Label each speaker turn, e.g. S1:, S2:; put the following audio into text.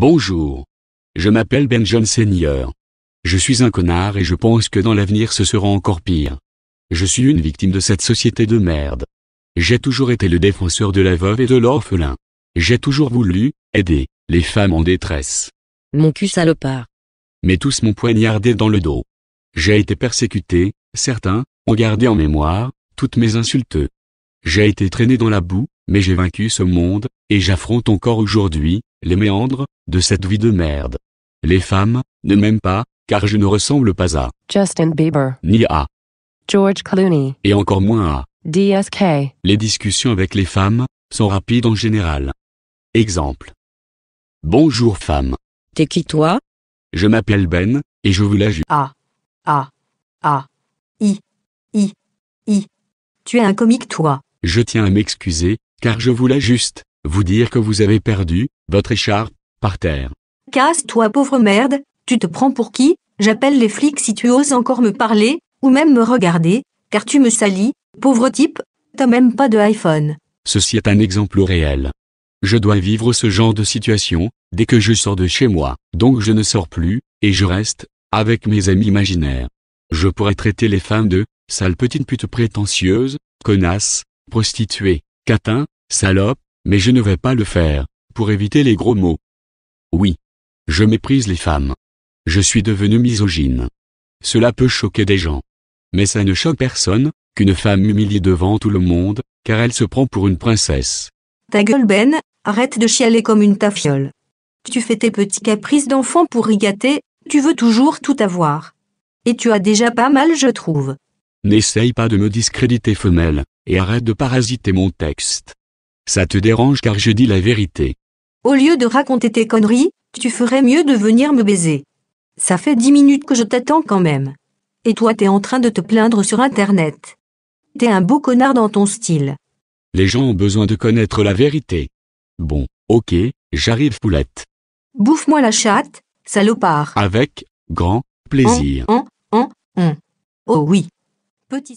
S1: Bonjour. Je m'appelle Benjamin Senior. Je suis un connard et je pense que dans l'avenir ce sera encore pire. Je suis une victime de cette société de merde. J'ai toujours été le défenseur de la veuve et de l'orphelin. J'ai toujours voulu aider les femmes en détresse.
S2: Mon cul salopard.
S1: Mais tous m'ont poignardé dans le dos. J'ai été persécuté, certains ont gardé en mémoire toutes mes insultes. J'ai été traîné dans la boue, mais j'ai vaincu ce monde, et j'affronte encore aujourd'hui, les méandres, de cette vie de merde. Les femmes, ne m'aiment pas, car je ne ressemble pas à Justin Bieber, ni à George Clooney, et encore moins à DSK. Les discussions avec les femmes, sont rapides en général. Exemple. Bonjour femme. T'es qui toi Je m'appelle Ben, et je vous la ju- Ah.
S2: Ah. Ah. I. I. I. Tu es un comique toi.
S1: Je tiens à m'excuser, car je voulais juste vous dire que vous avez perdu votre écharpe par terre.
S2: Casse-toi pauvre merde, tu te prends pour qui J'appelle les flics si tu oses encore me parler, ou même me regarder, car tu me salis, pauvre type, t'as même pas de
S1: iPhone. Ceci est un exemple réel. Je dois vivre ce genre de situation, dès que je sors de chez moi, donc je ne sors plus, et je reste, avec mes amis imaginaires. Je pourrais traiter les femmes de, sales petites putes prétentieuses, connasses, prostituées catin, salope, mais je ne vais pas le faire, pour éviter les gros mots. Oui. Je méprise les femmes. Je suis devenue misogyne. Cela peut choquer des gens. Mais ça ne choque personne, qu'une femme humilie devant tout le monde, car elle se prend pour une princesse.
S2: Ta gueule Ben, arrête de chialer comme une tafiole. Tu fais tes petits caprices d'enfant pour rigater, tu veux toujours tout avoir. Et tu as déjà pas mal je trouve.
S1: N'essaye pas de me discréditer femelle, et arrête de parasiter mon texte. Ça te dérange car je dis la vérité.
S2: Au lieu de raconter tes conneries, tu ferais mieux de venir me baiser. Ça fait dix minutes que je t'attends quand même. Et toi t'es en train de te plaindre sur internet. T'es un beau connard dans ton style.
S1: Les gens ont besoin de connaître la vérité. Bon, ok, j'arrive poulette.
S2: Bouffe-moi la chatte, salopard.
S1: Avec grand plaisir.
S2: en, Oh oui. Petit.